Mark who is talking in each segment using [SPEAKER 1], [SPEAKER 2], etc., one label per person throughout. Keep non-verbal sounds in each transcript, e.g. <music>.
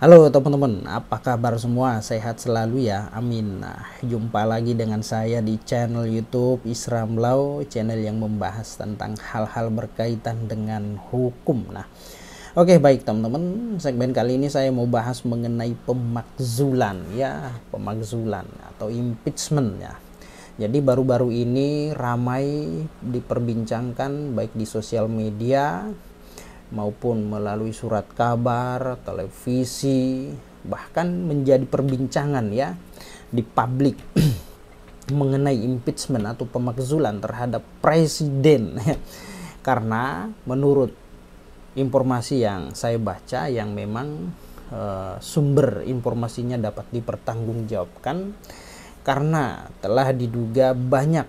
[SPEAKER 1] Halo teman-teman, apa kabar semua? Sehat selalu ya, amin. Nah, jumpa lagi dengan saya di channel YouTube Isram Lau, channel yang membahas tentang hal-hal berkaitan dengan hukum. Nah, oke okay, baik teman-teman, segmen kali ini saya mau bahas mengenai pemakzulan ya, pemakzulan atau impeachment ya. Jadi baru-baru ini ramai diperbincangkan baik di sosial media maupun melalui surat kabar, televisi, bahkan menjadi perbincangan ya di publik <clears throat> mengenai impeachment atau pemakzulan terhadap presiden. <laughs> Karena menurut informasi yang saya baca yang memang e, sumber informasinya dapat dipertanggungjawabkan karena telah diduga banyak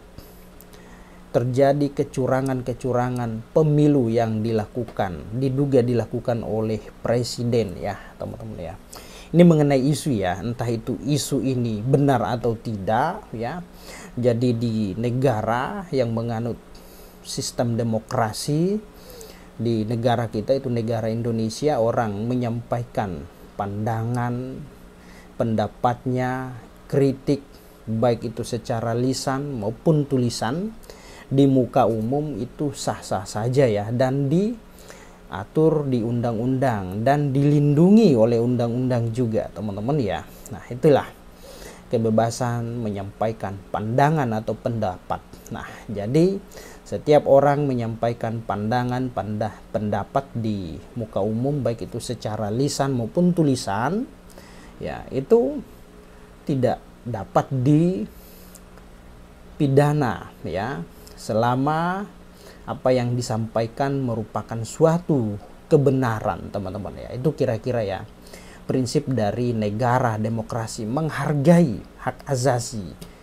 [SPEAKER 1] terjadi kecurangan-kecurangan pemilu yang dilakukan diduga dilakukan oleh presiden ya teman-teman ya ini mengenai isu ya entah itu isu ini benar atau tidak ya jadi di negara yang menganut sistem demokrasi di negara kita itu negara Indonesia orang menyampaikan pandangan pendapatnya kritik baik itu secara lisan maupun tulisan di muka umum itu sah-sah saja ya dan diatur di undang-undang dan dilindungi oleh undang-undang juga teman-teman ya. Nah, itulah kebebasan menyampaikan pandangan atau pendapat. Nah, jadi setiap orang menyampaikan pandangan, pandah, pendapat di muka umum baik itu secara lisan maupun tulisan ya, itu tidak dapat dipidana ya selama apa yang disampaikan merupakan suatu kebenaran teman-teman ya itu kira-kira ya prinsip dari negara demokrasi menghargai hak asasi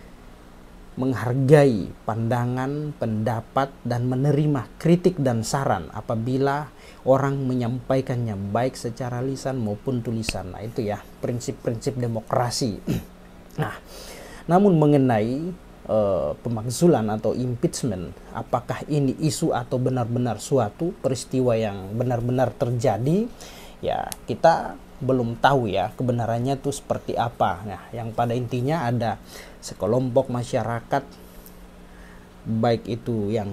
[SPEAKER 1] menghargai pandangan, pendapat, dan menerima kritik dan saran apabila orang menyampaikannya baik secara lisan maupun tulisan. Nah, itu ya prinsip-prinsip demokrasi. <clears throat> Nah, namun mengenai Eh, pemakzulan atau impeachment apakah ini isu atau benar-benar suatu peristiwa yang benar-benar terjadi ya kita belum tahu ya kebenarannya itu seperti apa nah yang pada intinya ada sekelompok masyarakat baik itu yang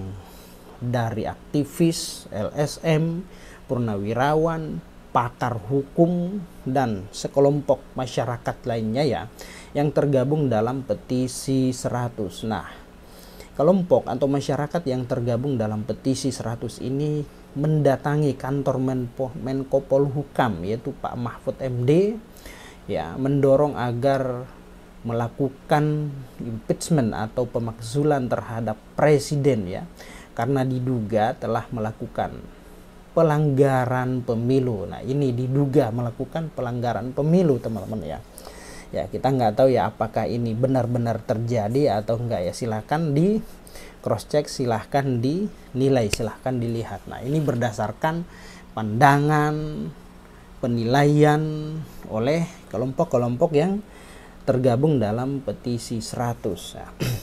[SPEAKER 1] dari aktivis LSM purnawirawan pakar hukum dan sekelompok masyarakat lainnya ya yang tergabung dalam petisi 100. Nah, kelompok atau masyarakat yang tergabung dalam petisi 100 ini mendatangi kantor Menpo, Menko Polhukam yaitu Pak Mahfud MD ya mendorong agar melakukan impeachment atau pemakzulan terhadap presiden ya karena diduga telah melakukan pelanggaran pemilu. Nah, ini diduga melakukan pelanggaran pemilu, teman-teman ya ya kita nggak tahu ya apakah ini benar-benar terjadi atau enggak ya silahkan di cross check silahkan dinilai silahkan dilihat nah ini berdasarkan pandangan penilaian oleh kelompok-kelompok yang tergabung dalam petisi 100 nah, ya, <clears throat>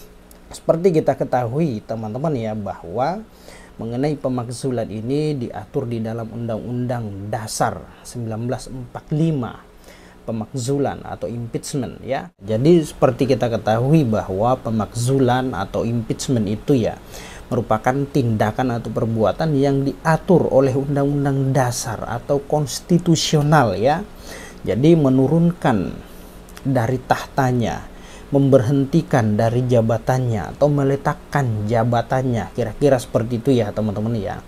[SPEAKER 1] seperti kita ketahui teman-teman ya bahwa mengenai pemakzulan ini diatur di dalam Undang-Undang Dasar 1945 pemakzulan atau impeachment ya. Jadi seperti kita ketahui bahwa pemakzulan atau impeachment itu ya merupakan tindakan atau perbuatan yang diatur oleh undang-undang dasar atau konstitusional ya. Jadi menurunkan dari tahtanya, memberhentikan dari jabatannya atau meletakkan jabatannya. Kira-kira seperti itu ya teman-teman ya.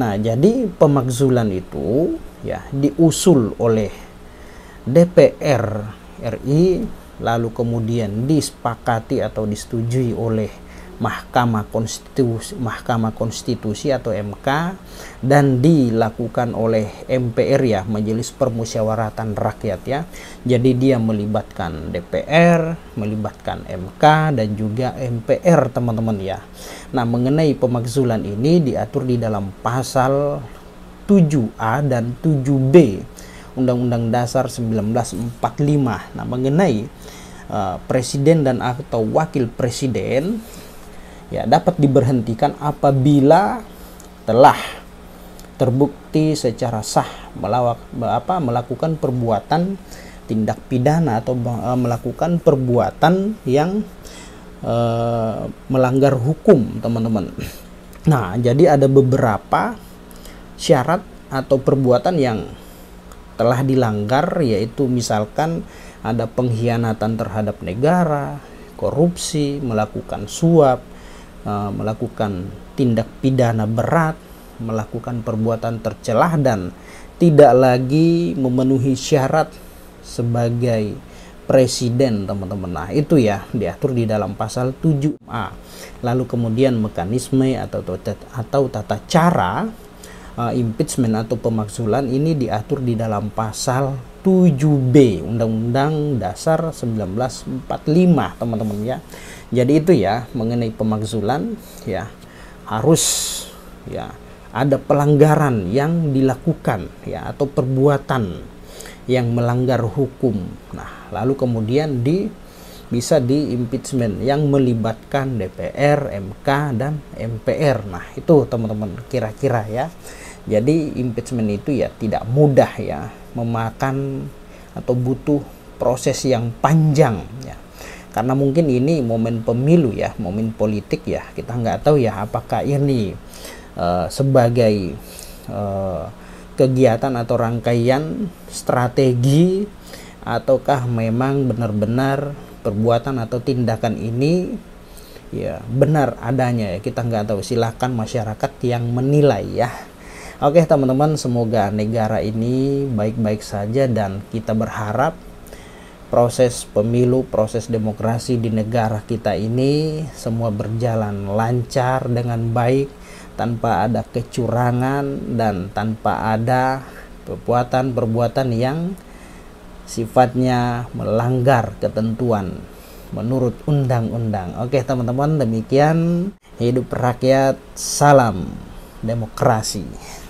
[SPEAKER 1] Nah, jadi pemakzulan itu ya diusul oleh DPR RI lalu kemudian disepakati atau disetujui oleh Mahkamah Konstitusi, Mahkamah Konstitusi atau MK dan dilakukan oleh MPR ya, Majelis Permusyawaratan Rakyat ya. Jadi dia melibatkan DPR, melibatkan MK dan juga MPR teman-teman ya. Nah, mengenai pemakzulan ini diatur di dalam pasal 7A dan 7B Undang-Undang Dasar 1945. Nah, mengenai uh, presiden dan atau wakil presiden ya dapat diberhentikan apabila telah terbukti secara sah melawak, apa, melakukan perbuatan tindak pidana atau uh, melakukan perbuatan yang uh, melanggar hukum, teman-teman. Nah, jadi ada beberapa syarat atau perbuatan yang telah dilanggar yaitu misalkan ada pengkhianatan terhadap negara, korupsi, melakukan suap, eh, melakukan tindak pidana berat, melakukan perbuatan tercelah dan tidak lagi memenuhi syarat sebagai presiden teman-teman nah itu ya diatur di dalam pasal 7A lalu kemudian mekanisme atau atau tata cara uh, impeachment atau pemakzulan ini diatur di dalam pasal 7B Undang-Undang Dasar 1945 teman-teman ya. Jadi itu ya mengenai pemakzulan ya harus ya ada pelanggaran yang dilakukan ya atau perbuatan yang melanggar hukum. Nah, lalu kemudian di bisa di impeachment yang melibatkan DPR, MK dan MPR. Nah, itu teman-teman kira-kira ya. Jadi impeachment itu ya tidak mudah ya, memakan atau butuh proses yang panjang ya. Karena mungkin ini momen pemilu ya, momen politik ya, kita nggak tahu ya apakah ini uh, sebagai uh, kegiatan atau rangkaian strategi ataukah memang benar-benar perbuatan atau tindakan ini ya benar adanya ya kita nggak tahu silahkan masyarakat yang menilai ya Oke teman-teman, semoga negara ini baik-baik saja dan kita berharap proses pemilu, proses demokrasi di negara kita ini semua berjalan lancar dengan baik tanpa ada kecurangan dan tanpa ada perbuatan-perbuatan yang sifatnya melanggar ketentuan menurut undang-undang. Oke, teman-teman, demikian hidup rakyat, salam demokrasi.